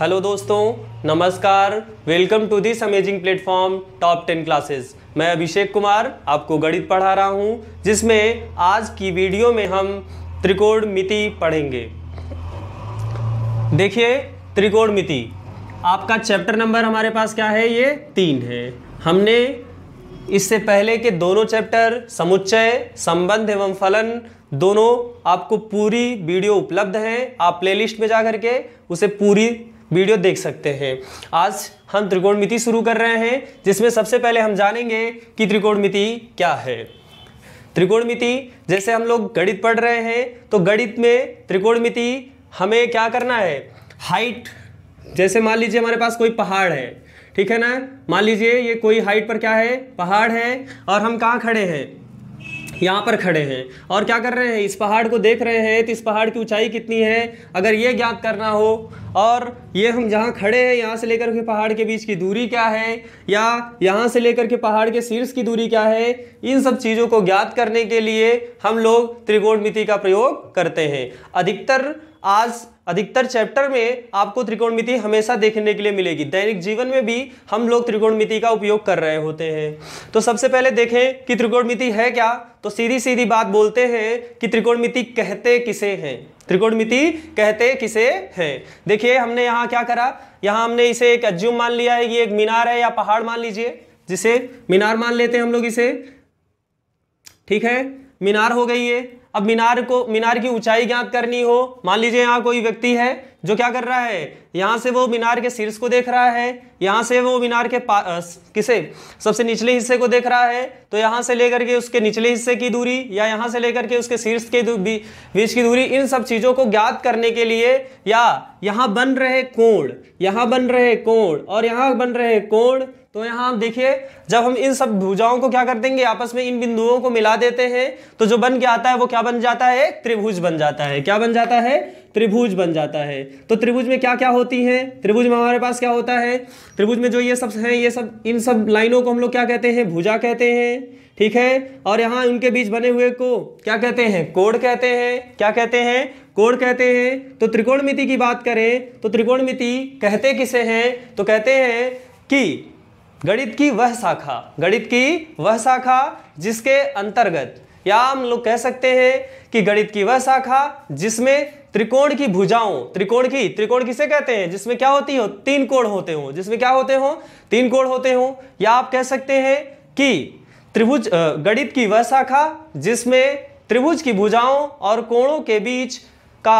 hello दोस्तों नमस्कार welcome to this amazing platform top ten classes मैं अभिषेक कुमार आपको गणित पढ़ा रहा हूँ जिसमें आज की वीडियो में हम त्रिकोण मिति पढ़ेंगे देखिए त्रिकोण मिति आपका चैप्टर नंबर हमारे पास क्या है ये तीन है हमने इससे पहले के दोनों चैप्टर समुच्चय संबंध एवं फलन दोनों आपको पूरी वीडियो उपलब्ध हैं आप प्लेलिस्ट में जा करके उसे पूरी वीडियो देख सकते हैं आज हम त्रिकोणमिति शुरू कर रहे हैं जिसमें सबसे पहले हम जानेंगे कि त्रिकोणमिति क्या है त्रिकोणमिति जैसे हम लोग गणित पढ़ रहे हैं तो गणित में त्रिकोणमिति हमें क्या करना है हाइट जैसे मान लीजिए हमारे पास कोई पहाड़ है ठीक है ना मान लीजिए ये कोई हाइट पर क्या है पहाड़ है और हम कहाँ खड़े हैं यहाँ पर खड़े हैं और क्या कर रहे हैं इस पहाड़ को देख रहे हैं तो इस पहाड़ की ऊंचाई कितनी है अगर ये ज्ञात करना हो और ये हम जहाँ खड़े हैं यहाँ से लेकर के पहाड़ के बीच की दूरी क्या है या यहाँ से लेकर के पहाड़ के शीर्ष की दूरी क्या है इन सब चीज़ों को ज्ञात करने के लिए हम लोग त्रिकोणमिति का प्रयोग करते हैं अधिकतर आज अधिकतर चैप्टर में आपको त्रिकोणमिति हमेशा देखने के लिए मिलेगी दैनिक जीवन में भी हम लोग त्रिकोणमिति का उपयोग कर रहे होते हैं तो सबसे पहले देखें कि त्रिकोणमिति है क्या तो सीधी सीधी बात बोलते हैं कि त्रिकोणमिति कहते किसे हैं त्रिकोणमिति कहते किसे हैं देखिए हमने यहाँ क्या करा यहाँ हमने इसे एक अज्जुम मान लिया है ये एक मीनार है या पहाड़ मान लीजिए जिसे मीनार मान लेते हैं हम लोग इसे ठीक है मीनार हो गई है अब मीनार को मीनार की ऊंचाई ज्ञात करनी हो मान लीजिए यहाँ कोई व्यक्ति है जो क्या कर रहा है यहाँ से वो मीनार के शीर्ष को देख रहा है यहाँ से वो मीनार के किसे सबसे निचले हिस्से को देख रहा है तो यहाँ से लेकर के उसके निचले हिस्से की दूरी या यहाँ से लेकर के उसके शीर्ष के बीच की दूरी इन सब चीज़ों को ज्ञात करने के लिए या यहाँ बन रहे कोण यहाँ बन रहे कोण और यहाँ बन रहे कोण तो यहाँ आप देखिए जब हम इन सब भुजाओं को क्या कर देंगे आपस में इन बिंदुओं को मिला देते हैं तो जो बन के आता है वो क्या बन जाता है त्रिभुज बन जाता है क्या बन जाता है त्रिभुज बन जाता है तो त्रिभुज में क्या क्या होती है त्रिभुज में हमारे पास क्या होता है त्रिभुज में जो ये सब हैं ये सब इन सब लाइनों को हम लोग क्या कहते हैं भुजा कहते हैं ठीक है और यहाँ उनके बीच बने हुए को क्या कहते हैं कोड कहते हैं क्या कहते हैं कोड कहते हैं तो त्रिकोणमिति की बात करें तो त्रिकोणमिति कहते किसे हैं तो कहते हैं कि गणित की वह शाखा गणित की वह शाखा जिसके अंतर्गत या हम लोग कह सकते हैं कि गणित की वह शाखा जिसमें त्रिकोण की भुजाओं त्रिकोण की त्रिकोण किसे कहते हैं जिसमें क्या होती हो तीन कोण होते हो जिसमें क्या होते हो तीन कोण होते हो या आप कह सकते हैं कि त्रिभुज गणित की वह शाखा जिसमें त्रिभुज की भुजाओं और कोणों के बीच का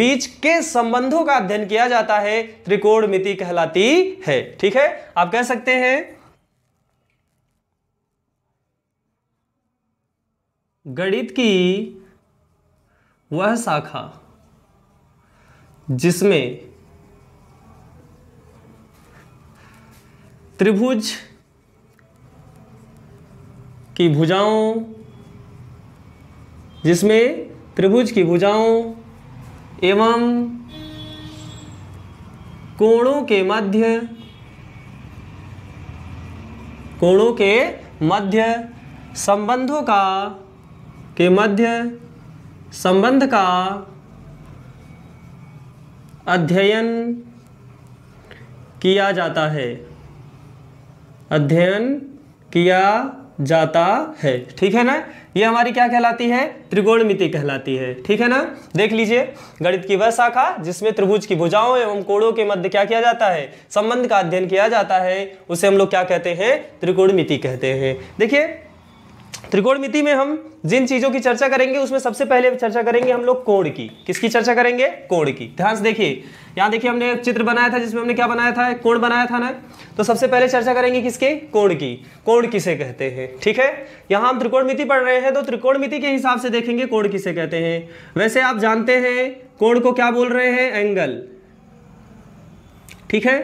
बीच के संबंधों का अध्ययन किया जाता है त्रिकोण मिति कहलाती है ठीक है आप कह सकते हैं गणित की वह शाखा जिसमें त्रिभुज की भुजाओं जिसमें त्रिभुज की भुजाओं एवं कोणों के मध्य कोणों के मध्य संबंधों का के मध्य संबंध का अध्ययन किया जाता है अध्ययन किया जाता है ठीक है ना ये हमारी क्या कहलाती है त्रिकोणमिति कहलाती है ठीक है ना देख लीजिए गणित की वह शाखा जिसमें त्रिभुज की भुजाओं एवं कोणों के मध्य क्या किया जाता है संबंध का अध्ययन किया जाता है उसे हम लोग क्या कहते हैं त्रिकोणमिति कहते हैं देखिए त्रिकोणमिति में हम जिन चीजों की चर्चा करेंगे उसमें सबसे पहले चर्चा करेंगे हम लोग कोण की किसकी चर्चा करेंगे कोण की ध्यान से देखिए यहाँ देखिए हमने एक चित्र बनाया था जिसमें हमने क्या बनाया था कोण बनाया था ना तो सबसे पहले चर्चा करेंगे किसके कोण की कोण किसे कहते हैं ठीक है यहाँ हम त्रिकोणमिति पढ़ रहे हैं तो त्रिकोणमिति के हिसाब से देखेंगे कोण किसे कहते हैं वैसे आप जानते हैं कोण को क्या बोल रहे हैं एंगल ठीक है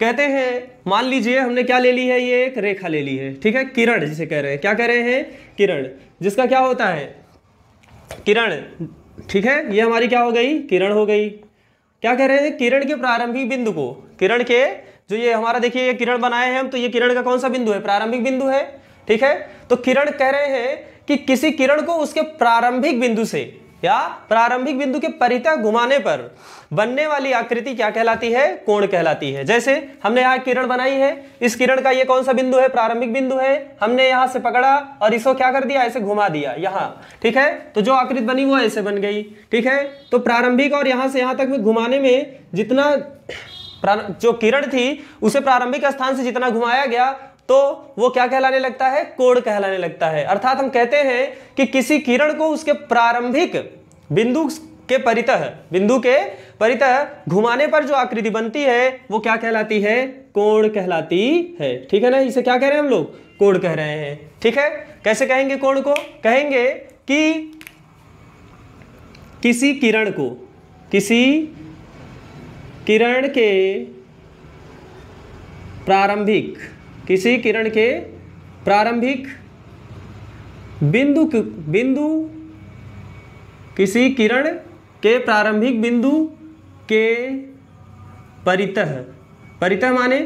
कहते हैं मान लीजिए हमने क्या ले ली है ये एक रेखा ले ली है ठीक है किरण जिसे कह रहे हैं क्या कह रहे हैं किरण जिसका क्या होता है किरण ठीक है ये हमारी क्या हो गई किरण हो गई क्या कह रहे हैं किरण के प्रारंभिक बिंदु को किरण के जो ये हमारा देखिए ये किरण बनाए हैं हम तो ये किरण का कौन सा बिंदु है प्रारंभिक बिंदु है ठीक है तो किरण कह रहे हैं कि किसी किरण को उसके प्रारंभिक बिंदु से या प्रारंभिक बिंदु के परितः घुमाने पर बनने वाली आकृति क्या कहलाती है कोण कहलाती है जैसे हमने यहाँ किरण बनाई है इस किरण का ये कौन सा बिंदु है प्रारंभिक बिंदु है हमने यहाँ से पकड़ा और इसको क्या कर दिया ऐसे घुमा दिया यहाँ ठीक है तो जो आकृति बनी वो ऐसे बन गई ठीक है तो प्रारंभिक और यहाँ से यहाँ तक में घुमाने में जितना जो किरण थी उसे प्रारंभिक स्थान से जितना घुमाया गया तो वो क्या कहलाने लगता है कोड कहलाने लगता है अर्थात हम कहते हैं कि किसी किरण को उसके प्रारंभिक बिंदु के परितः बिंदु के परितः घुमाने पर जो आकृति बनती है वो क्या कहलाती है कोण कहलाती है ठीक है ना इसे क्या कह रहे हैं हम लोग कोण कह रहे हैं ठीक है कैसे कहेंगे कोण को कहेंगे कि किसी किरण को किसी किरण के प्रारंभिक किसी किरण के प्रारंभिक बिंदु बिंदु किसी किरण के प्रारंभिक बिंदु के परितः परितः माने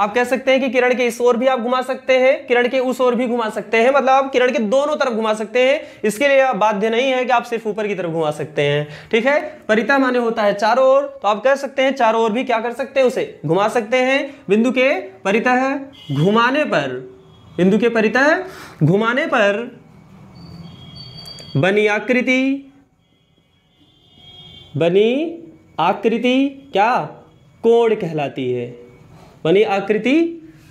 आप कह सकते हैं कि किरण के इस ओर भी आप घुमा सकते हैं किरण के उस ओर भी घुमा सकते हैं मतलब आप किरण के दोनों तरफ घुमा सकते हैं इसके लिए बाध्य नहीं है कि आप सिर्फ ऊपर की तरफ घुमा सकते हैं ठीक है परिता माने होता है चारों ओर तो आप कह सकते हैं चारों ओर भी क्या कर सकते हैं उसे घुमा सकते हैं बिंदु के परितः घुमाने पर बिंदु के परितः घुमाने पर बनी आकृति बनी आकृति क्या कोण कहलाती है बनी आकृति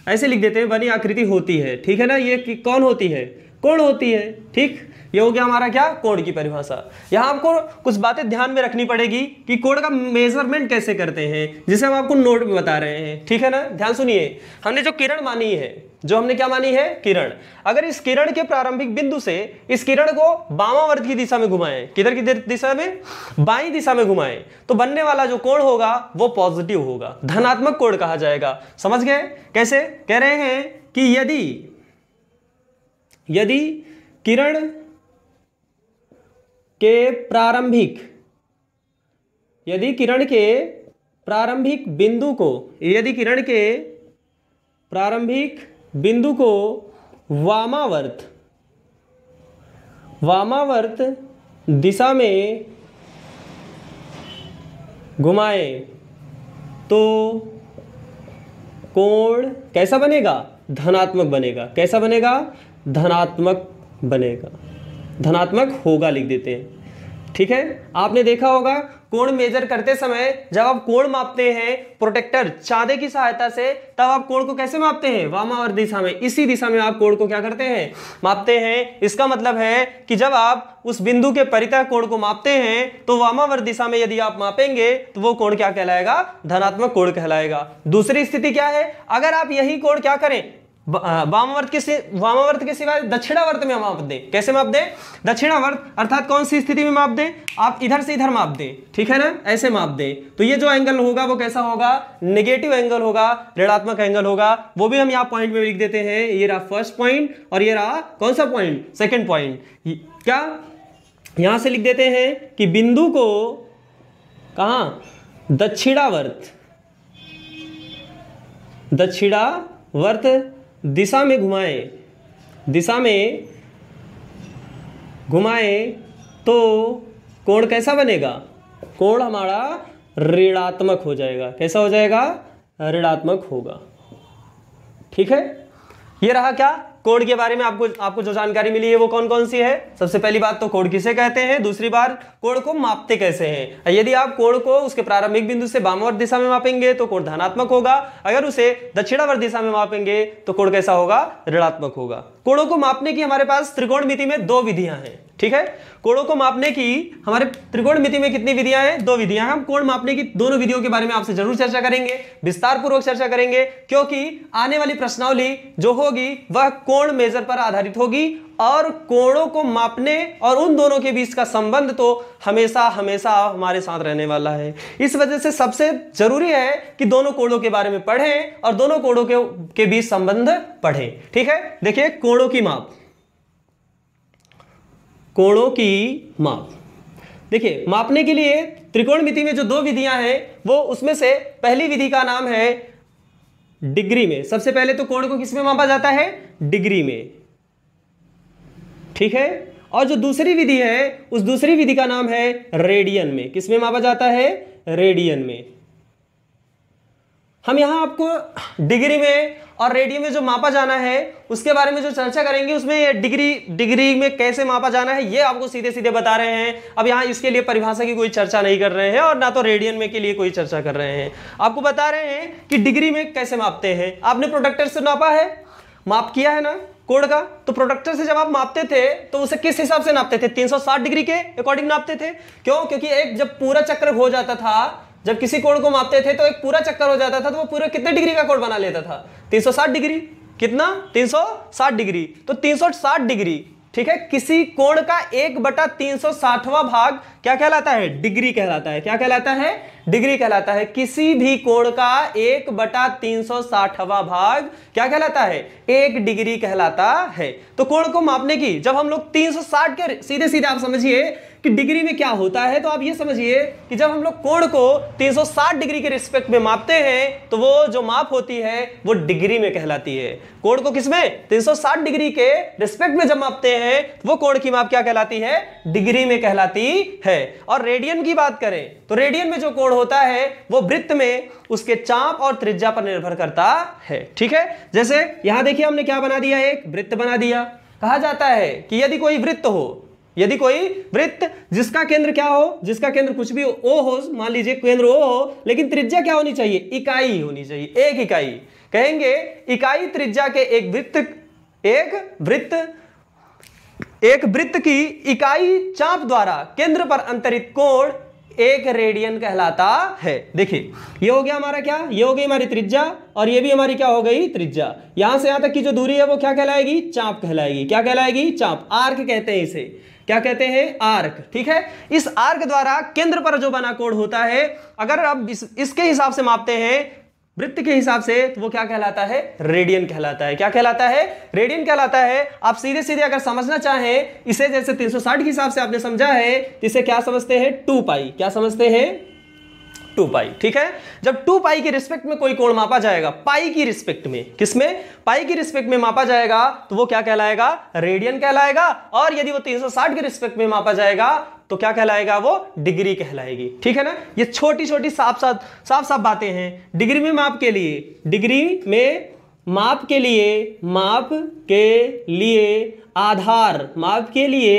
ऐसे लिख देते हैं बनी आकृति होती है ठीक है ना ये कि कौन होती है कोण होती है ठीक ये हो गया हमारा क्या कोड की परिभाषा यहाँ आपको कुछ बातें ध्यान में रखनी पड़ेगी कि कोड का मेजरमेंट कैसे करते हैं जिसे हम आपको नोट में बता रहे हैं ठीक है ना ध्यान सुनिए हमने जो किरण मानी है जो हमने क्या मानी है किरण अगर इस किरण के प्रारंभिक बिंदु से इस किरण को बामावर्त की दिशा में घुमाएं किधर की दिशा में बाई दिशा में घुमाएं तो बनने वाला जो कोण होगा वो पॉजिटिव होगा धनात्मक कोण कहा जाएगा समझ गए कैसे कह रहे हैं कि यदि यदि किरण के प्रारंभिक यदि किरण के प्रारंभिक बिंदु को यदि किरण के प्रारंभिक बिंदु को वामावर्त वामावर्त दिशा में घुमाए तो कोण कैसा बनेगा धनात्मक बनेगा कैसा बनेगा धनात्मक बनेगा धनात्मक होगा लिख देते हैं ठीक है आपने देखा होगा कोण मेजर करते समय जब आप कोण मापते हैं प्रोटेक्टर चादे की सहायता से तब आप कोण को कैसे मापते हैं वामावर दिशा में इसी दिशा में आप कोण को क्या करते हैं मापते हैं इसका मतलब है कि जब आप उस बिंदु के परितः कोण को मापते हैं तो वामावर दिशा में यदि आप मापेंगे तो वो कोण क्या कहलाएगा धनात्मक कोण कहलाएगा दूसरी स्थिति क्या है अगर आप यही कोण क्या करें वामावर्त के वामावर्त के सिवाय दक्षिणावर्त में माप दे कैसे माप दे दक्षिणावर्त अर्थात कौन सी स्थिति में माप दे आप इधर से इधर माप दे ठीक है ना ऐसे माप दे तो ये जो एंगल होगा वो कैसा होगा नेगेटिव एंगल होगा ऋणात्मक एंगल होगा वो भी हम यहाँ पॉइंट में लिख देते हैं ये रहा फर्स्ट पॉइंट और ये रहा कौन सा पॉइंट सेकेंड पॉइंट क्या यहां से लिख देते हैं कि बिंदु को कहा दक्षिणावर्त दक्षिणावर्त दिशा में घुमाएं दिशा में घुमाएं तो कोण कैसा बनेगा कोण हमारा ऋणात्मक हो जाएगा कैसा हो जाएगा ऋणात्मक होगा ठीक है ये रहा क्या कोड के बारे में आपको आपको जो जानकारी मिली है वो कौन कौन सी है सबसे पहली बात तो कोड किसे कहते हैं दूसरी बार कोड को मापते कैसे हैं यदि आप कोड को उसके प्रारंभिक बिंदु से बामवर दिशा में मापेंगे तो कोड धनात्मक होगा अगर उसे दक्षिणावर दिशा में मापेंगे तो कोड कैसा होगा ऋणात्मक होगा कोणों को मापने की हमारे पास त्रिकोणमिति में दो विधियां हैं ठीक है कोणों को मापने की हमारे त्रिकोणमिति में कितनी विधियां हैं दो विधियां हम कोण मापने की दोनों विधियों के बारे में आपसे जरूर चर्चा करेंगे विस्तार पूर्वक चर्चा करेंगे क्योंकि आने वाली प्रश्नावली जो होगी वह कोण मेजर पर आधारित होगी और कोणों को मापने और उन दोनों के बीच का संबंध तो हमेशा हमेशा हमारे साथ रहने वाला है इस वजह से सबसे जरूरी है कि दोनों कोणों के बारे में पढ़ें और दोनों कोणों के, के बीच संबंध पढ़ें ठीक है देखिए कोणों की माप कोणों की माप देखिए मापने के लिए त्रिकोणमिति में जो दो विधियां हैं वो उसमें से पहली विधि का नाम है डिग्री में सबसे पहले तो कोण को किसमें मापा जाता है डिग्री में ठीक है और जो दूसरी विधि है उस दूसरी विधि का नाम है रेडियन में किसमें मापा जाता है रेडियन में हम यहां आपको डिग्री में और रेडियन में जो मापा जाना है उसके बारे में जो चर्चा करेंगे उसमें डिग्री डिग्री में कैसे मापा जाना है ये आपको सीधे सीधे बता रहे हैं अब यहां इसके लिए परिभाषा की कोई चर्चा नहीं कर रहे हैं और ना तो रेडियन में के लिए कोई चर्चा कर रहे हैं आपको बता रहे हैं कि डिग्री में कैसे मापते हैं आपने प्रोडक्टर से नापा है माप किया है ना कोड का तो प्रोडक्टर से जब आप मापते थे तो उसे किस हिसाब से नापते थे 360 डिग्री के अकॉर्डिंग नापते थे क्यों क्योंकि एक जब पूरा चक्र हो जाता था जब किसी कोण को मापते थे तो एक पूरा चक्कर हो जाता था तो वो पूरा कितने डिग्री का कोण बना लेता था 360 डिग्री कितना 360 डिग्री तो 360 डिग्री ठीक है किसी कोण का एक बटा तीन सौ भाग क्या कहलाता है डिग्री कहलाता है क्या कहलाता है डिग्री कहलाता है किसी भी कोण का एक बटा तीन सौ साठवा भाग क्या कहलाता है एक डिग्री कहलाता है तो कोण को मापने की जब हम लोग तीन सौ साठ के सीधे सीधे आप समझिए कि डिग्री में क्या होता है तो आप ये समझिए कि जब हम लोग कोण को 360 डिग्री के रिस्पेक्ट में मापते हैं तो वो जो माप होती है वो डिग्री में कहलाती है कोण को किसमें 360 डिग्री के रिस्पेक्ट में जब मापते हैं तो वो कोण की माप क्या कहलाती है डिग्री में कहलाती है और रेडियन की बात करें तो रेडियन में जो कोण होता है वो वृत्त में उसके चाप और त्रिज्या पर निर्भर करता है ठीक है जैसे यहां देखिए हमने क्या बना दिया एक वृत्त बना दिया कहा जाता है कि यदि कोई वृत्त हो यदि कोई वृत्त जिसका केंद्र क्या हो जिसका केंद्र कुछ भी ओ हो मान लीजिए केंद्र ओ हो लेकिन त्रिज्या क्या होनी चाहिए इकाई होनी चाहिए एक इकाई कहेंगे इकाई त्रिज्या के एक वृत्त एक वृत्त एक वृत्त की इकाई चाप द्वारा केंद्र पर अंतरित कोण एक रेडियन कहलाता है देखिए ये हो गया हमारा क्या ये हो गई हमारी त्रिज्या और ये भी हमारी क्या हो गई त्रिज्या यहां से यहां तक की जो दूरी है वो क्या कहलाएगी चाप कहलाएगी क्या कहलाएगी चाप आर्क कहते हैं इसे क्या कहते हैं आर्क ठीक है इस आर्क द्वारा केंद्र पर जो बना कोण होता है अगर आप इस, इसके हिसाब से मापते हैं वृत्त के हिसाब से तो वो क्या कहलाता है रेडियन कहलाता है क्या कहलाता है रेडियन कहलाता है आप सीधे सीधे अगर समझना चाहें इसे जैसे 360 के हिसाब से आपने समझा है इसे क्या समझते हैं टू पाई क्या समझते हैं टू पाई ठीक है जब टू पाई के रिस्पेक्ट में कोई कोण मापा जाएगा पाई की रिस्पेक्ट में किसमें पाई की रिस्पेक्ट में मापा जाएगा तो वो क्या कहलाएगा रेडियन कहलाएगा और यदि वो 360 के रिस्पेक्ट में मापा जाएगा तो क्या कहलाएगा वो डिग्री कहलाएगी ठीक है ना ये छोटी छोटी साफ साफ साफ साफ बातें हैं डिग्री में माप के लिए डिग्री में माप के लिए माप के लिए आधार माप के लिए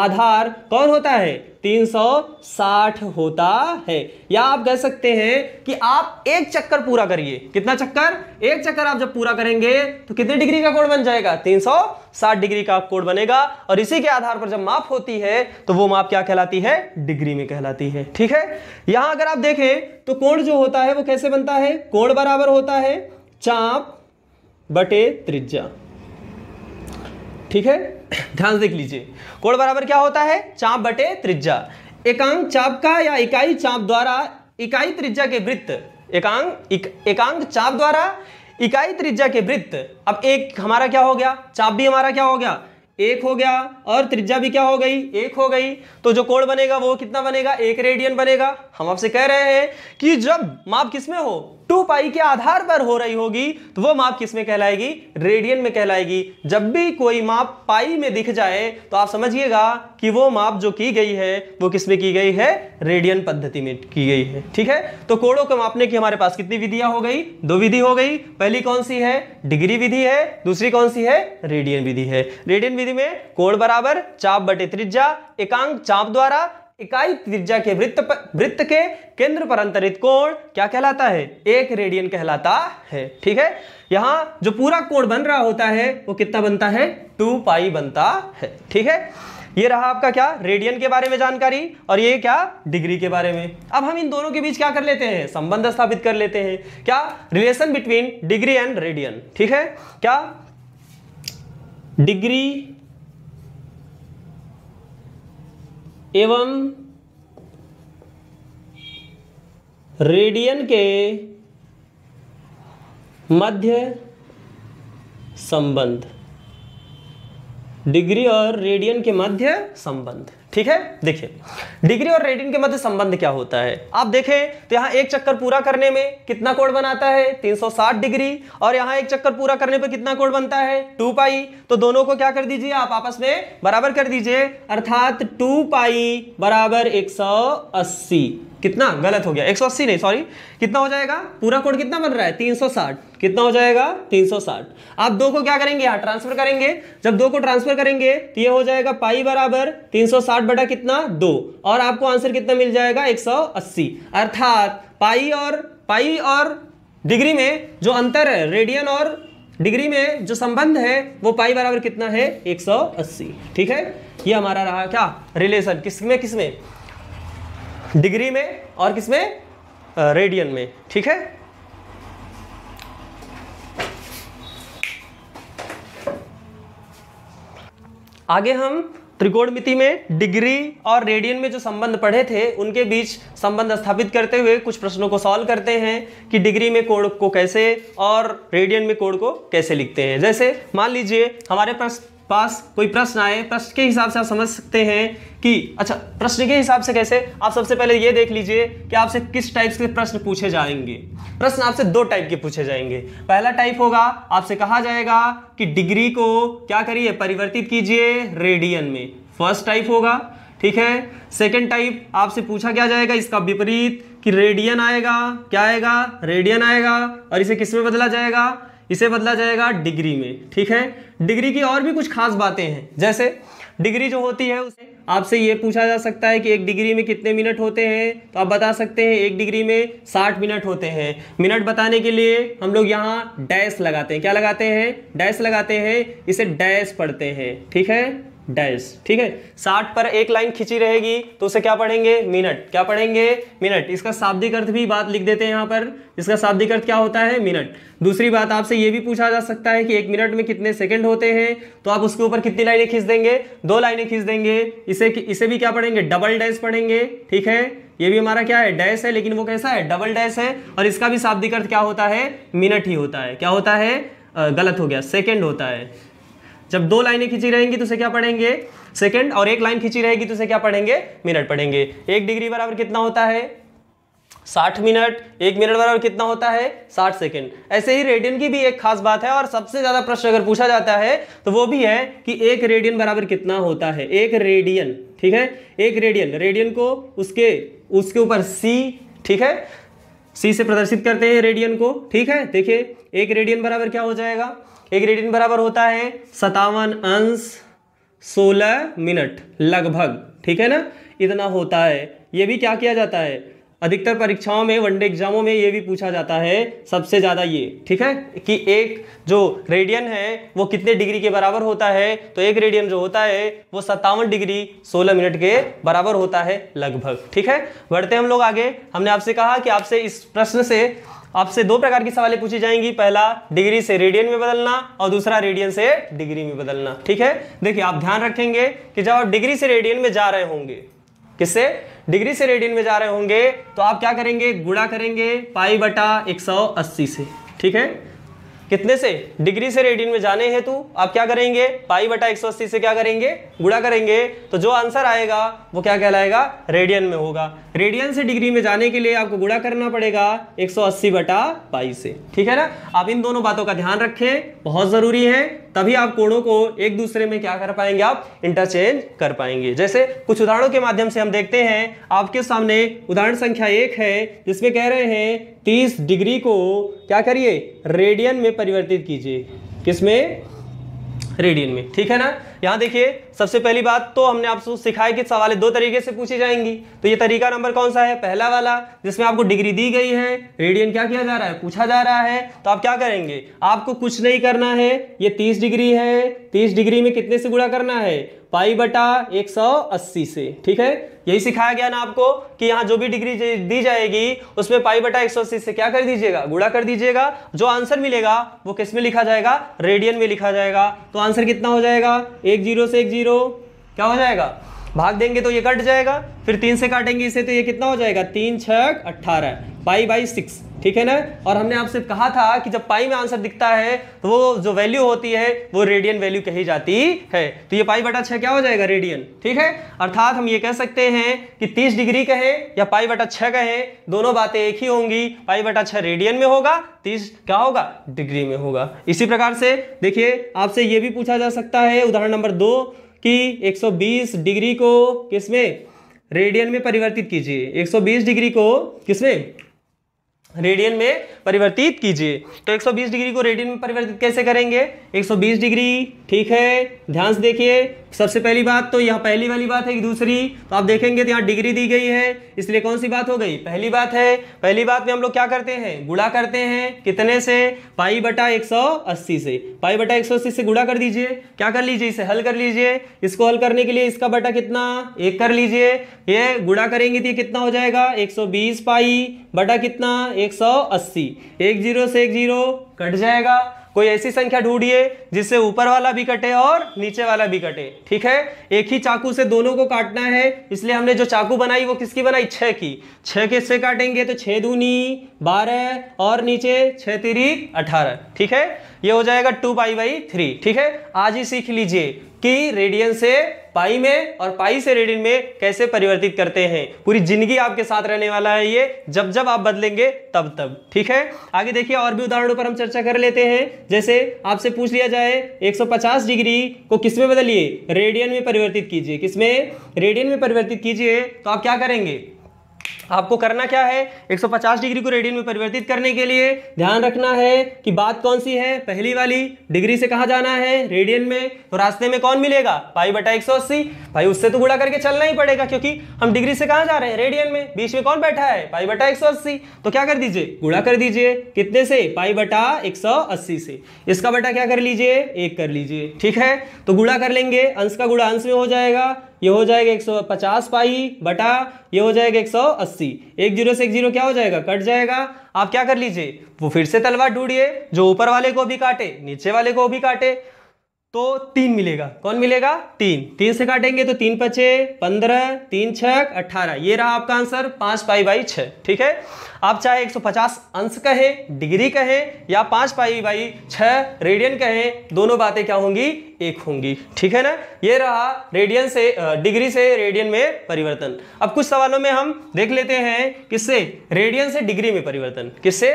आधार कौन होता है 360 होता है या आप कह सकते हैं कि आप एक चक्कर पूरा करिए कितना चक्कर एक चक्कर आप जब पूरा करेंगे तो कितने डिग्री का कोड बन जाएगा 360 डिग्री का कोड बनेगा और इसी के आधार पर जब माप होती है तो वो माप क्या कहलाती है डिग्री में कहलाती है ठीक है यहां अगर आप देखें तो कोण जो होता है वो कैसे बनता है कोण बराबर होता है चाप बटे त्रिज्या ठीक है ध्यान देख लीजिए कोण बराबर क्या होता है चाप बटे त्रिज्या एकांक चाप का या इकाई चाप द्वारा इकाई त्रिज्या के वृत्त एकांक एक, एकांक चाप द्वारा इकाई त्रिज्या के वृत्त अब एक हमारा क्या हो गया चाप भी हमारा क्या हो गया एक हो गया और त्रिज्या भी क्या हो गई एक हो गई तो जो कोण बनेगा वो कितना बनेगा एक रेडियन बनेगा हम आपसे कह रहे हैं कि जब माप किसमें हो टू पाई के आधार पर हो रही होगी तो वो माप किस में कहलाएगी रेडियन में कहलाएगी जब भी कोई माप पाई में दिख जाए तो आप समझिएगा कि वो माप जो की गई है वो किस में की गई है रेडियन पद्धति में की गई है ठीक है तो कोड़ों को मापने की हमारे पास कितनी विधियां हो गई दो विधि हो गई पहली कौन सी है डिग्री विधि है दूसरी कौन सी है रेडियन विधि है रेडियन विधि में कोड़ बराबर चाप बटे त्रिज्या एकांक चाप द्वारा इकाई त्रिज्या के वृत्त वृत्त के केंद्र पर अंतरित कोण क्या कहलाता है एक रेडियन कहलाता है ठीक है यहां जो पूरा कोण बन रहा होता है वो कितना बनता है टू पाई बनता है ठीक है ये रहा आपका क्या रेडियन के बारे में जानकारी और ये क्या डिग्री के बारे में अब हम इन दोनों के बीच क्या कर लेते हैं संबंध स्थापित कर लेते हैं क्या relation between degree and radian ठीक है क्या डिग्री एवं रेडियन के मध्य संबंध डिग्री और रेडियन के मध्य संबंध ठीक है देखिए डिग्री और रेडियन के मध्य संबंध क्या होता है आप देखें तो यहां एक चक्कर पूरा करने में कितना कोण बनाता है 360 डिग्री और यहां एक चक्कर पूरा करने पर कितना कोण बनता है 2 पाई तो दोनों को क्या कर दीजिए आप आपस में बराबर कर दीजिए अर्थात 2 पाई बराबर 180 कितना गलत हो गया 180 नहीं सॉरी कितना हो जाएगा पूरा कोड कितना बन रहा है 360 कितना हो जाएगा 360 आप दो को क्या करेंगे यहाँ ट्रांसफर करेंगे जब दो को ट्रांसफर करेंगे तो ये हो जाएगा पाई बराबर 360 बटा कितना दो और आपको आंसर कितना मिल जाएगा 180 अर्थात पाई और पाई और डिग्री में जो अंतर है रेडियन और डिग्री में जो संबंध है वो पाई बराबर कितना है 180 ठीक है ये हमारा रहा क्या रिलेशन किस में किस में डिग्री में और किस में रेडियन में ठीक है आगे हम त्रिकोणमिति में डिग्री और रेडियन में जो संबंध पढ़े थे उनके बीच संबंध स्थापित करते हुए कुछ प्रश्नों को सॉल्व करते हैं कि डिग्री में कोण को कैसे और रेडियन में कोण को कैसे लिखते हैं जैसे मान लीजिए हमारे पास पास कोई प्रश्न आए प्रश्न के हिसाब से आप समझ सकते हैं कि अच्छा प्रश्न के हिसाब से कैसे आप सबसे पहले ये देख लीजिए कि आपसे किस टाइप के प्रश्न पूछे जाएंगे प्रश्न आपसे दो टाइप के पूछे जाएंगे पहला टाइप होगा आपसे कहा जाएगा कि डिग्री को क्या करिए परिवर्तित कीजिए रेडियन में फर्स्ट टाइप होगा ठीक है सेकेंड टाइप आपसे पूछा क्या जाएगा इसका विपरीत कि रेडियन आएगा क्या आएगा रेडियन आएगा और इसे किस में बदला जाएगा इसे बदला जाएगा डिग्री में ठीक है डिग्री की और भी कुछ खास बातें हैं जैसे डिग्री जो होती है उसे आपसे ये पूछा जा सकता है कि एक डिग्री में कितने मिनट होते हैं तो आप बता सकते हैं एक डिग्री में साठ मिनट होते हैं मिनट बताने के लिए हम लोग यहाँ डैश लगाते हैं क्या लगाते हैं डैश लगाते हैं इसे डैश पढ़ते हैं ठीक है डैश ठीक है साठ पर एक लाइन खिंची रहेगी तो उसे क्या पढ़ेंगे मिनट क्या पढ़ेंगे मिनट इसका शाब्दिक अर्थ भी बात लिख देते हैं यहाँ पर इसका शाब्दिक अर्थ क्या होता है मिनट दूसरी बात आपसे ये भी पूछा जा सकता है कि एक मिनट में कितने सेकंड होते हैं तो आप उसके ऊपर कितनी लाइनें खींच देंगे दो लाइनें खींच देंगे इसे इसे भी क्या पढ़ेंगे डबल डैश पढ़ेंगे ठीक है ये भी हमारा क्या है डैश है लेकिन वो कैसा है डबल डैश है और इसका भी शाब्दिक अर्थ क्या होता है मिनट ही होता है क्या होता है गलत हो गया सेकेंड होता है जब दो लाइनें खींची रहेंगी तो उसे क्या पढ़ेंगे सेकंड और एक लाइन खींची रहेगी तो उसे क्या पढ़ेंगे मिनट पढ़ेंगे एक डिग्री बराबर कितना होता है साठ मिनट एक मिनट बराबर कितना होता है साठ सेकेंड ऐसे ही रेडियन की भी एक खास बात है और सबसे ज्यादा प्रश्न अगर पूछा जाता है तो वो भी है कि एक रेडियन बराबर कितना होता है एक रेडियन ठीक है एक रेडियन रेडियन को उसके उसके ऊपर सी ठीक है सी से प्रदर्शित करते हैं रेडियन को ठीक है देखिए एक रेडियन बराबर क्या हो जाएगा एक रेडियन बराबर होता है सतावन अंश सोलह मिनट लगभग ठीक है ना इतना होता है ये भी क्या किया जाता है अधिकतर परीक्षाओं में वनडे एग्जामों में ये भी पूछा जाता है सबसे ज़्यादा ये ठीक है कि एक जो रेडियन है वो कितने डिग्री के बराबर होता है तो एक रेडियन जो होता है वो सत्तावन डिग्री सोलह मिनट के बराबर होता है लगभग ठीक है बढ़ते हम लोग आगे हमने आपसे कहा कि आपसे इस प्रश्न से आपसे दो प्रकार की सवालें पूछी जाएंगी पहला डिग्री से रेडियन में बदलना और दूसरा रेडियन से डिग्री में बदलना ठीक है देखिए आप ध्यान रखेंगे कि जब आप डिग्री से रेडियन में जा रहे होंगे किससे डिग्री से रेडियन में जा रहे होंगे तो आप क्या करेंगे गुड़ा करेंगे पाई बटा एक से ठीक है कितने से डिग्री से रेडियन में जाने हेतु आप क्या करेंगे पाई बटा एक से क्या करेंगे गुड़ा करेंगे तो जो आंसर आएगा वो क्या कहलाएगा रेडियन में होगा रेडियन से डिग्री में जाने के लिए आपको गुड़ा करना पड़ेगा 180 बटा पाई से ठीक है ना आप इन दोनों बातों का ध्यान रखें बहुत जरूरी है तभी आप कोणों को एक दूसरे में क्या कर पाएंगे आप इंटरचेंज कर पाएंगे जैसे कुछ उदाहरणों के माध्यम से हम देखते हैं आपके सामने उदाहरण संख्या एक है जिसमें कह रहे हैं तीस डिग्री को क्या करिए रेडियन में परिवर्तित कीजिए किसमें रेडियन में ठीक है ना यहाँ देखिए सबसे पहली बात तो हमने आपको सिखाया कि सवाल दो तरीके से पूछी जाएंगी तो ये तरीका नंबर कौन सा है पहला वाला जिसमें आपको डिग्री दी गई है रेडियन क्या किया जा रहा है पूछा जा रहा है तो आप क्या करेंगे आपको कुछ नहीं करना है ये तीस डिग्री है तीस डिग्री में कितने से गुड़ा करना है पाई बटा एक सौ अस्सी से ठीक है यही सिखाया गया ना आपको कि यहाँ जो भी डिग्री दी जाएगी उसमें पाई बटा एक से क्या कर दीजिएगा गुड़ा कर दीजिएगा जो आंसर मिलेगा वो किस में लिखा जाएगा रेडियन में लिखा जाएगा तो आंसर कितना हो जाएगा एक जीरो से एक जीरो क्या हो जाएगा भाग देंगे तो ये कट जाएगा फिर तीन से काटेंगे इसे तो ये कितना हो जाएगा तीन छः अट्ठारह पाई बाई सिक्स ठीक है ना और हमने आपसे कहा था कि जब पाई में आंसर दिखता है तो वो जो वैल्यू होती है वो रेडियन वैल्यू कही जाती है तो ये पाई बटा छः क्या हो जाएगा रेडियन ठीक है अर्थात हम ये कह सकते हैं कि 30 डिग्री कहे या पाई बटा छः कहे दोनों बातें एक ही होंगी पाई बटा छः रेडियन में होगा 30 क्या होगा डिग्री में होगा इसी प्रकार से देखिए आपसे ये भी पूछा जा सकता है उदाहरण नंबर दो कि 120 डिग्री को किसमें रेडियन में परिवर्तित कीजिए 120 डिग्री को किसमें रेडियन में परिवर्तित कीजिए तो 120 डिग्री को रेडियन में परिवर्तित कैसे करेंगे 120 डिग्री ठीक है ध्यान से देखिए सबसे पहली बात तो यहाँ पहली वाली बात है कि दूसरी तो आप देखेंगे तो यहाँ डिग्री दी गई है इसलिए कौन सी बात हो गई पहली बात है पहली बात में हम लोग क्या करते हैं गुड़ा करते हैं कितने से पाई बटा 180 से पाई बटा 180 से गुड़ा कर दीजिए क्या कर लीजिए इसे हल कर लीजिए इसको हल करने के लिए इसका बटा कितना एक कर लीजिए ये गुड़ा करेंगे तो कितना हो जाएगा बीस पाई बटा कितना अस्सी एक जीरो से एक जीरो कट जाएगा कोई ऐसी संख्या ढूंढिए जिससे ऊपर वाला भी कटे और नीचे वाला भी कटे ठीक है एक ही चाकू से दोनों को काटना है इसलिए हमने जो चाकू बनाई वो किसकी बनाई छः की छः के से काटेंगे तो छः दूनी बारह और नीचे छः तिर अठारह ठीक है ये हो जाएगा टू पाई बाई थ्री ठीक है आज ही सीख लीजिए कि रेडियन से पाई में और पाई से रेडियन में कैसे परिवर्तित करते हैं पूरी जिंदगी आपके साथ रहने वाला है ये जब जब आप बदलेंगे तब तब ठीक है आगे देखिए और भी उदाहरणों पर हम चर्चा कर लेते हैं जैसे आपसे पूछ लिया जाए 150 डिग्री को किसमें बदलिए रेडियन में परिवर्तित कीजिए किसमें रेडियन में परिवर्तित कीजिए तो आप क्या करेंगे आपको करना क्या है 150 डिग्री को रेडियन में परिवर्तित करने के लिए ध्यान रखना है कि बात कौन सी है पहली वाली डिग्री से कहा जाना है रेडियन में तो रास्ते में कौन मिलेगा पाई बटा 180 भाई उससे तो गुड़ा करके चलना ही पड़ेगा क्योंकि हम डिग्री से कहा जा रहे हैं रेडियन में बीच में कौन बैठा है पाई बटा अस्सी तो क्या कर दीजिए गुड़ा कर दीजिए कितने से पाई बटा अस्सी से इसका बटा क्या कर लीजिए एक कर लीजिए ठीक है तो गुड़ा कर लेंगे अंश का गुड़ा अंश में हो जाएगा ये हो जाएगा 150 पाई बटा ये हो जाएगा 180 एक जीरो से एक जीरो क्या हो जाएगा कट जाएगा आप क्या कर लीजिए वो फिर से तलवार ढूंढिए जो ऊपर वाले को भी काटे नीचे वाले को भी काटे तो तीन मिलेगा कौन मिलेगा तीन तीन से काटेंगे तो तीन पचे पंद्रह तीन छक अट्ठारह ये रहा आपका आंसर पांच पाई बाई छ ठीक है आप चाहे 150 अंश कहे डिग्री कहे या पांच पाई बाई छ रेडियन कहे दोनों बातें क्या होंगी एक होंगी ठीक है ना ये रहा रेडियन से डिग्री से रेडियन में परिवर्तन अब कुछ सवालों में हम देख लेते हैं किससे रेडियन से डिग्री में परिवर्तन किससे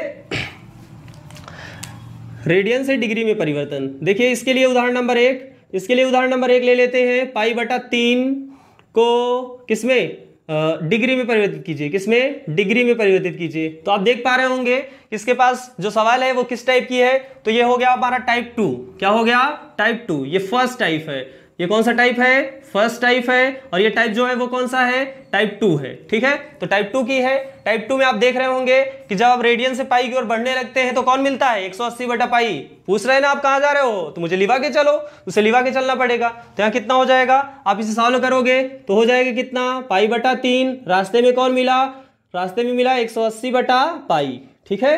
रेडियन से डिग्री में परिवर्तन देखिए इसके लिए उदाहरण नंबर एक इसके लिए उदाहरण नंबर एक ले लेते हैं पाई बटा तीन को किसमें डिग्री में परिवर्तित कीजिए किसमें डिग्री में परिवर्तित कीजिए तो आप देख पा रहे होंगे इसके पास जो सवाल है वो किस टाइप की है तो ये हो गया हमारा टाइप टू क्या हो गया टाइप टू ये फर्स्ट टाइप है ये कौन सा टाइप है फर्स्ट टाइप है और ये टाइप जो है वो कौन सा है टाइप टू है ठीक है तो टाइप टू की है टाइप टू में आप देख रहे होंगे कि जब आप रेडियन से पाई की ओर बढ़ने लगते हैं तो कौन मिलता है 180 सौ बटा पाई पूछ रहे हैं ना आप कहाँ जा रहे हो तो मुझे लिवा के चलो तो उसे लिवा के चलना पड़ेगा तो यहाँ कितना हो जाएगा आप इसे सॉल्व करोगे तो हो जाएगा कितना पाई बटा तीन रास्ते में कौन मिला रास्ते में मिला एक सौ अस्सी बटा पाई ठीक है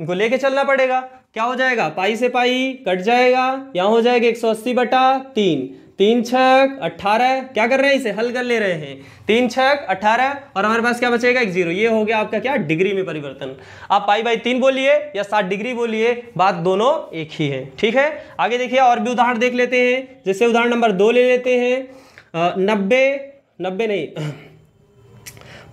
इनको लेके चलना पड़ेगा क्या हो जाएगा पाई से पाई कट जाएगा यहाँ हो जाएगा एक सौ अस्सी बटा तीन तीन छक अट्ठारह क्या कर रहे हैं इसे हल कर ले रहे हैं तीन छक अठारह और हमारे पास क्या बचेगा एक जीरो ये हो गया आपका क्या डिग्री में परिवर्तन आप पाई बाई तीन बोलिए या सात डिग्री बोलिए बात दोनों एक ही है ठीक है आगे देखिए और भी उदाहरण देख लेते हैं जैसे उदाहरण नंबर दो ले लेते हैं नब्बे नब्बे नहीं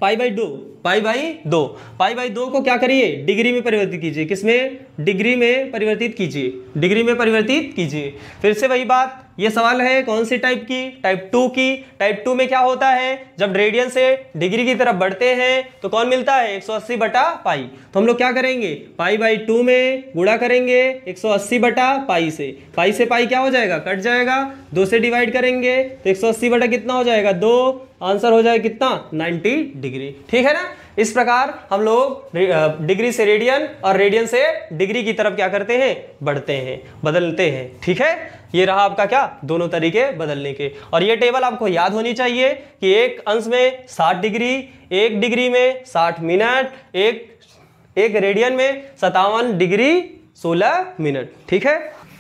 पाई बाई दो पाई बाई दो पाई बाई दो को क्या करिए डिग्री में परिवर्तित कीजिए किसमें डिग्री में परिवर्तित कीजिए डिग्री में परिवर्तित कीजिए फिर से वही बात ये सवाल है कौन सी टाइप की टाइप टू की टाइप टू में क्या होता है जब रेडियन से डिग्री की तरफ बढ़ते हैं तो कौन मिलता है 180 बटा पाई तो हम लोग क्या करेंगे पाई बाई टू में गुड़ा करेंगे 180 बटा पाई से पाई से पाई क्या हो जाएगा कट जाएगा दो से डिवाइड करेंगे तो 180 बटा कितना हो जाएगा दो आंसर हो जाए कितना 90 डिग्री ठीक है ना इस प्रकार हम लोग डिग्री से रेडियन और रेडियन से डिग्री की तरफ क्या करते हैं बढ़ते हैं बदलते हैं ठीक है ये रहा आपका क्या दोनों तरीके बदलने के और ये टेबल आपको याद होनी चाहिए कि एक अंश में 60 डिग्री एक डिग्री में 60 मिनट एक एक रेडियन में सतावन डिग्री 16 मिनट ठीक है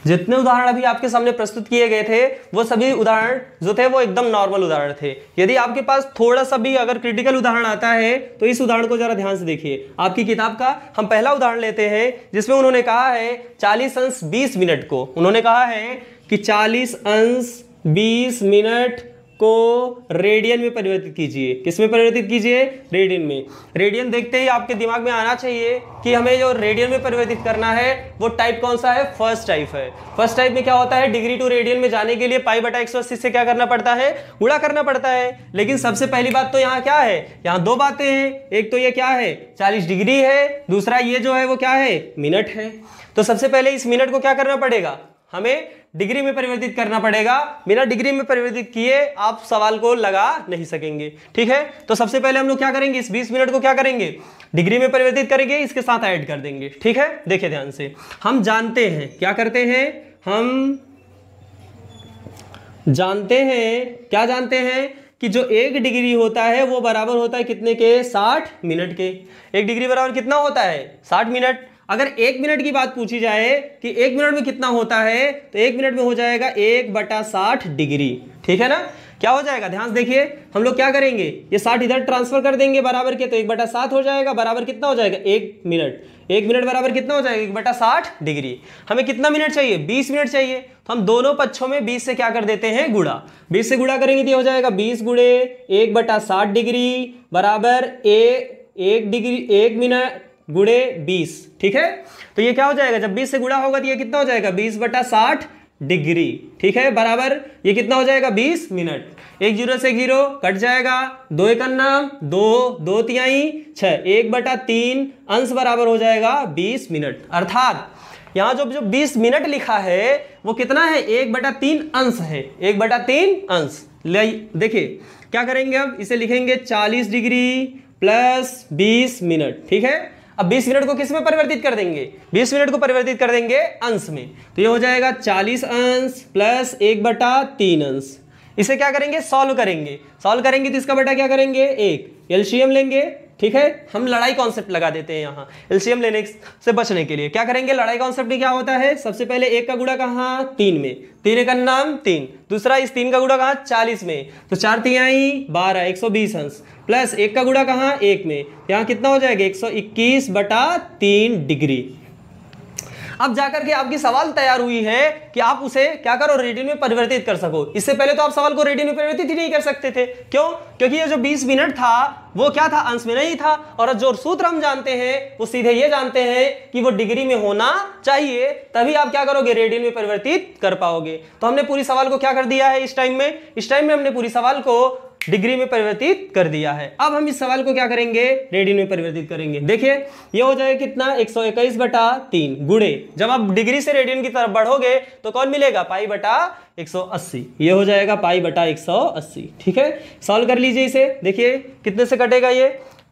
जितने उदाहरण अभी आपके सामने प्रस्तुत किए गए थे वो सभी उदाहरण जो थे वो एकदम नॉर्मल उदाहरण थे यदि आपके पास थोड़ा सा भी अगर क्रिटिकल उदाहरण आता है तो इस उदाहरण को जरा ध्यान से देखिए आपकी किताब का हम पहला उदाहरण लेते हैं जिसमें उन्होंने कहा है चालीस अंश बीस मिनट को उन्होंने कहा है कि चालीस अंश बीस मिनट को रेडियन में परिवर्तित कीजिए किस में परिवर्तित कीजिए रेडियन में रेडियन देखते ही आपके दिमाग में आना चाहिए कि हमें जो रेडियन में परिवर्तित करना है वो टाइप कौन सा है फर्स्ट टाइप है फर्स्ट टाइप में क्या होता है डिग्री टू रेडियन में जाने के लिए पाई बटा एक से क्या करना पड़ता है उड़ा करना पड़ता है लेकिन सबसे पहली बात तो यहाँ क्या है यहाँ दो बातें हैं एक तो ये क्या है चालीस डिग्री है दूसरा ये जो है वो क्या है मिनट है तो सबसे पहले इस मिनट को क्या करना पड़ेगा हमें डिग्री में परिवर्तित करना पड़ेगा बिना डिग्री में परिवर्तित किए आप सवाल को लगा नहीं सकेंगे ठीक है तो सबसे पहले हम लोग क्या करेंगे इस 20 मिनट को क्या करेंगे डिग्री में परिवर्तित करेंगे इसके साथ ऐड कर देंगे ठीक है देखिए ध्यान से हम जानते हैं क्या करते हैं हम जानते हैं क्या जानते हैं कि जो एक डिग्री होता है वो बराबर होता है कितने के साठ मिनट के एक डिग्री बराबर कितना होता है साठ मिनट अगर एक मिनट की बात पूछी जाए कि एक मिनट में कितना होता है तो एक मिनट में हो जाएगा एक बटा साठ डिग्री ठीक है ना क्या हो जाएगा ध्यान देखिए हम लोग क्या करेंगे ये साठ इधर ट्रांसफर कर देंगे बराबर के तो एक बटा सात हो जाएगा बराबर कितना हो जाएगा एक मिनट एक मिनट बराबर कितना हो जाएगा एक बटा साठ डिग्री हमें कितना मिनट चाहिए बीस मिनट चाहिए तो हम दोनों पक्षों में बीस से क्या कर देते हैं गुड़ा बीस से गुड़ा करेंगे तो हो जाएगा बीस गुड़े एक बटा साठ डिग्री बराबर ए एक डिग्री एक मिनट गुड़े बीस ठीक है तो ये क्या हो जाएगा जब बीस से गुड़ा होगा तो ये कितना हो जाएगा बीस बटा साठ डिग्री ठीक है बराबर ये कितना हो जाएगा बीस मिनट एक जीरो से जीरो कट जाएगा दो एक नाम दो दो तिहाई छः एक बटा तीन अंश बराबर हो जाएगा बीस मिनट अर्थात यहाँ जो जो बीस मिनट लिखा है वो कितना है एक बटा तीन अंश है एक बटा तीन अंश देखिए क्या करेंगे अब इसे लिखेंगे चालीस डिग्री प्लस बीस मिनट ठीक है अब 20 मिनट को किस में परिवर्तित कर देंगे 20 मिनट को परिवर्तित कर देंगे अंश में तो ये हो जाएगा 40 अंश प्लस एक बटा तीन अंश इसे क्या करेंगे सॉल्व करेंगे सॉल्व करेंगे तो इसका बटा क्या करेंगे एक एल्शियम लेंगे ठीक है हम लड़ाई कॉन्सेप्ट लगा देते हैं यहाँ एल्शियम लेने से बचने के लिए क्या करेंगे लड़ाई कॉन्सेप्ट में क्या होता है सबसे पहले एक का गुड़ा कहाँ तीन में तीन का नाम तीन दूसरा इस तीन का गुड़ा कहाँ चालीस में तो चार तीन आई बारह एक सौ बीस अंश प्लस एक का गुड़ा कहाँ एक में यहाँ कितना हो जाएगा एक सौ इक्कीस बटा तीन डिग्री अब जाकर के आपकी सवाल तैयार हुई है कि आप उसे क्या करो रेडियन में परिवर्तित कर सको इससे पहले तो आप सवाल को रेडियन में परिवर्तित ही नहीं कर सकते थे क्यों क्योंकि ये जो 20 मिनट था वो क्या था अंश में नहीं था और जो सूत्र हम जानते हैं वो सीधे ये जानते हैं कि वो डिग्री में होना चाहिए तभी आप क्या करोगे रेडियन में परिवर्तित कर पाओगे तो हमने पूरी सवाल को क्या कर दिया है इस टाइम में इस टाइम में हमने पूरी सवाल को डिग्री में परिवर्तित कर दिया है अब हम इस सवाल को क्या करेंगे रेडियन में परिवर्तित करेंगे देखिए ये हो जाएगा कितना एक सौ इक्कीस बटा तीन गुड़े जब आप डिग्री से रेडियन की तरफ बढ़ोगे तो कौन मिलेगा पाई बटा 180 ये हो जाएगा पाई बटा 180 ठीक है सॉल्व कर लीजिए इसे देखिए कितने से कटेगा ये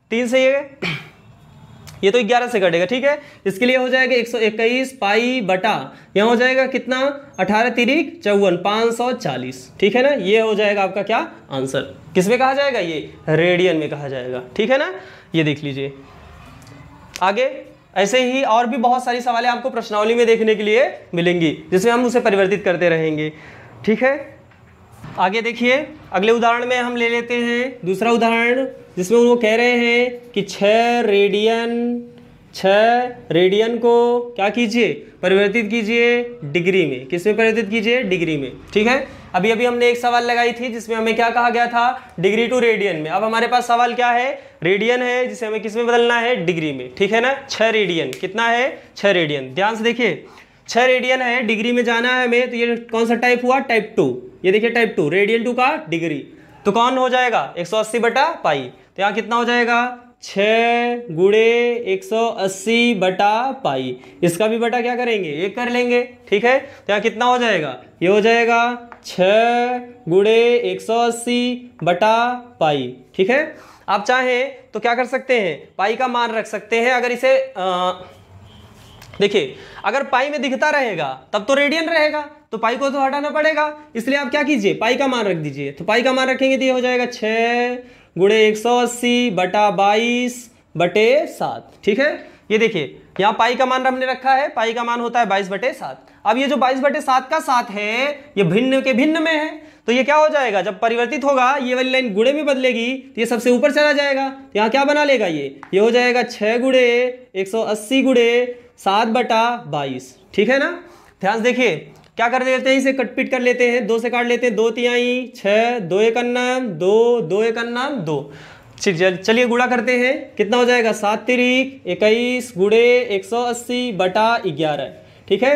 तीन से ये ये तो ग्यारह से कटेगा ठीक है इसके लिए हो जाएगा एक सौ इक्कीस पाई बटा यह हो जाएगा कितना अठारह तिरिक चौवन पाँच ठीक है ना ये हो जाएगा आपका क्या आंसर किस में कहा जाएगा ये रेडियन में कहा जाएगा ठीक है ना ये देख लीजिए आगे ऐसे ही और भी बहुत सारी सवालें आपको प्रश्नावली में देखने के लिए मिलेंगी जिसमें हम उसे परिवर्तित करते रहेंगे ठीक है आगे देखिए अगले उदाहरण में हम ले लेते हैं दूसरा उदाहरण जिसमें वो कह रहे हैं कि छ रेडियन छ रेडियन को क्या कीजिए परिवर्तित कीजिए डिग्री में किसमें परिवर्तित कीजिए डिग्री में ठीक है अभी अभी हमने एक सवाल लगाई थी जिसमें हमें क्या कहा गया था डिग्री टू रेडियन में अब हमारे पास सवाल क्या है रेडियन है जिसे हमें किसमें बदलना है डिग्री में ठीक है ना छ रेडियन कितना है छ रेडियन ध्यान से देखिए छह रेडियन है डिग्री में जाना है हमें तो ये कौन सा टाइप हुआ टाइप टू ये देखिए टाइप टू रेडियन टू का डिग्री तो कौन हो जाएगा एक सौ अस्सी बटा पाई तो यहाँ कितना हो जाएगा छ गुड़े एक सौ अस्सी बटा पाई इसका भी बटा क्या करेंगे एक कर लेंगे ठीक है तो यहाँ कितना हो जाएगा ये हो जाएगा छ गुड़े एक सौ अस्सी बटा पाई ठीक है आप चाहें तो क्या कर सकते हैं पाई का मान रख सकते हैं अगर इसे देखिए अगर पाई में दिखता रहेगा तब तो रेडियन रहेगा तो पाई को तो हटाना पड़ेगा इसलिए आप क्या कीजिए पाई का मान रख दीजिए तो पाई का मान रखेंगे तो ये हो जाएगा छः गुड़े एक सौ अस्सी बटा बाईस बटे सात ठीक है ये देखिए यहाँ पाई का मान हमने रखा है पाई का मान होता है बाईस बटे सात अब ये जो बाईस बटे सात का सात है ये भिन्न के भिन्न में है तो ये क्या हो जाएगा जब परिवर्तित होगा ये वाली लाइन गुड़े में बदलेगी तो ये सबसे ऊपर चला जाएगा तो यहाँ क्या बना लेगा ये ये हो जाएगा छः गुड़े एक सौ अस्सी गुड़े सात बटा बाईस ठीक है ना ध्यान देखिए क्या कर देते हैं इसे कटपिट कर लेते हैं दो से काट लेते हैं दो तिहाई छः दो एक अन्ना दो दो एक अन्ना दो चलिए गुड़ा करते हैं कितना हो जाएगा सात तिरिक इक्कीस गुड़े एक सौ अस्सी बटा ग्यारह ठीक है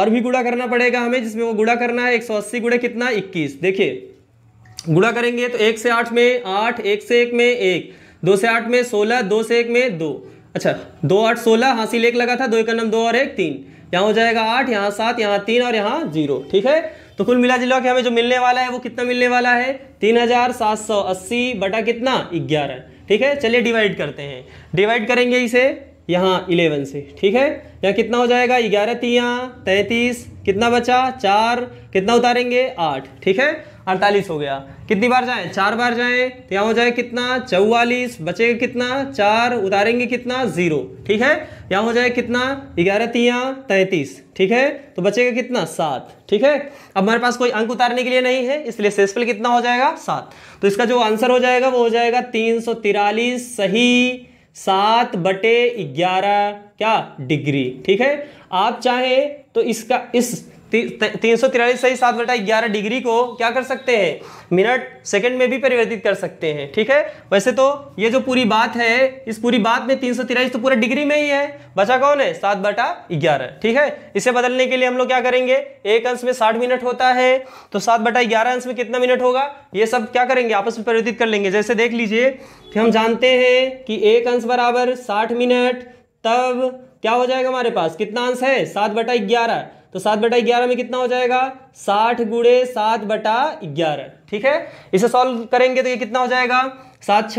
और भी गुड़ा करना पड़ेगा हमें जिसमें वो गुड़ा करना है एक सौ अस्सी गुड़े कितना इक्कीस देखिए गुड़ा करेंगे तो एक से आठ में आठ एक से एक में एक दो से आठ में सोलह दो से एक में दो अच्छा दो आठ सोलह हासिल एक लगा था दो एक नम दो और एक तीन यहाँ हो जाएगा आठ यहाँ सात यहाँ तीन और यहाँ जीरो ठीक है तो कुल मिला जुला के हमें जो मिलने वाला है वो कितना मिलने वाला है तीन हजार सात सौ अस्सी बटा कितना ग्यारह ठीक है चलिए डिवाइड करते हैं डिवाइड करेंगे इसे यहाँ इलेवन से ठीक है यहाँ कितना हो जाएगा ग्यारह तिया तैंतीस कितना बचा चार कितना उतारेंगे आठ ठीक है अड़तालीस हो गया कितनी बार जाएं चार बार जाएं तो यहाँ हो जाए कितना चौवालीस बचेगा कितना चार उतारेंगे कितना जीरो ठीक है यहाँ हो जाए कितना ग्यारह तिया तैतीस ठीक है तो बचेगा कितना सात ठीक है अब हमारे पास कोई अंक उतारने के लिए नहीं है इसलिए सेसफुल कितना हो जाएगा सात तो इसका जो आंसर हो जाएगा वो हो जाएगा तीन सौ तिरालीस सही सात बटे ग्यारह क्या डिग्री ठीक है आप चाहे तो इसका इस तीन सौ तिरालीस सही सात बटा ग्यारह डिग्री को क्या कर सकते हैं मिनट सेकंड में भी परिवर्तित कर सकते हैं ठीक है वैसे तो ये जो पूरी बात है इस पूरी बात में तीन सौ तिरालीस तो पूरा डिग्री में ही है बचा कौन है सात बटा ग्यारह ठीक है इसे बदलने के लिए हम लोग क्या करेंगे एक अंश में साठ मिनट होता है तो सात बटा ग्यारह अंश में कितना मिनट होगा ये सब क्या करेंगे आपस में परिवर्तित कर लेंगे जैसे देख लीजिए कि हम जानते हैं कि एक अंश बराबर साठ मिनट तब क्या हो जाएगा हमारे पास कितना अंश है सात बटा ग्यारह तो सात बटा ग्यारह में कितना हो जाएगा साठ गुड़े सात बटा ग्यारह ठीक है इसे सॉल्व करेंगे तो ये कितना हो जाएगा सात छ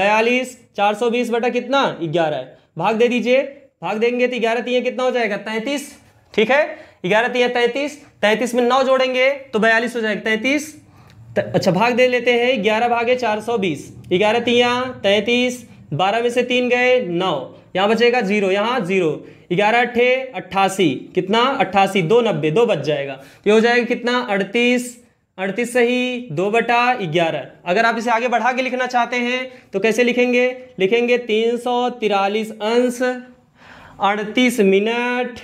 बयालीस चार सौ बीस बटा कितना ग्यारह भाग दे दीजिए भाग देंगे तो ग्यारह तीन कितना हो जाएगा तैतीस ठीक है ग्यारह तीन तैतीस तैतीस में नौ जोड़ेंगे तो बयालीस हो जाएगा तैतीस अच्छा भाग दे लेते हैं ग्यारह भागे चार सौ बीस ग्यारह तीन तैतीस बारह में से तीन गए नौ यहाँ बचेगा जीरो यहाँ जीरो ग्यारह अट्ठे अट्ठासी कितना अट्ठासी दो नब्बे दो बच जाएगा ये हो जाएगा कितना अड़तीस अड़तीस सही दो बटा ग्यारह अगर आप इसे आगे बढ़ा के लिखना चाहते हैं तो कैसे लिखेंगे लिखेंगे तीन सौ तिरालीस अंश अड़तीस मिनट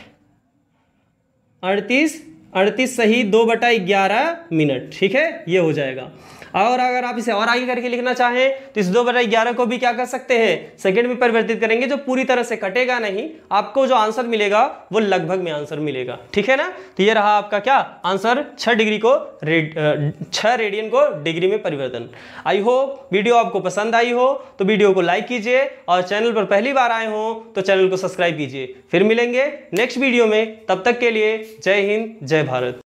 अड़तीस अड़तीस सही दो बटा ग्यारह मिनट ठीक है ये हो जाएगा और अगर आप इसे और आगे करके लिखना चाहें तो इस दो बटा ग्यारह को भी क्या कर सकते हैं सेकेंड में परिवर्तित करेंगे जो पूरी तरह से कटेगा नहीं आपको जो आंसर मिलेगा वो लगभग में आंसर मिलेगा ठीक है ना तो ये रहा आपका क्या आंसर छः डिग्री को रेड छः रेडियन को डिग्री में परिवर्तन आई होप वीडियो आपको पसंद आई हो तो वीडियो को लाइक कीजिए और चैनल पर पहली बार आए हों तो चैनल को सब्सक्राइब कीजिए फिर मिलेंगे नेक्स्ट वीडियो में तब तक के लिए जय हिंद जय भारत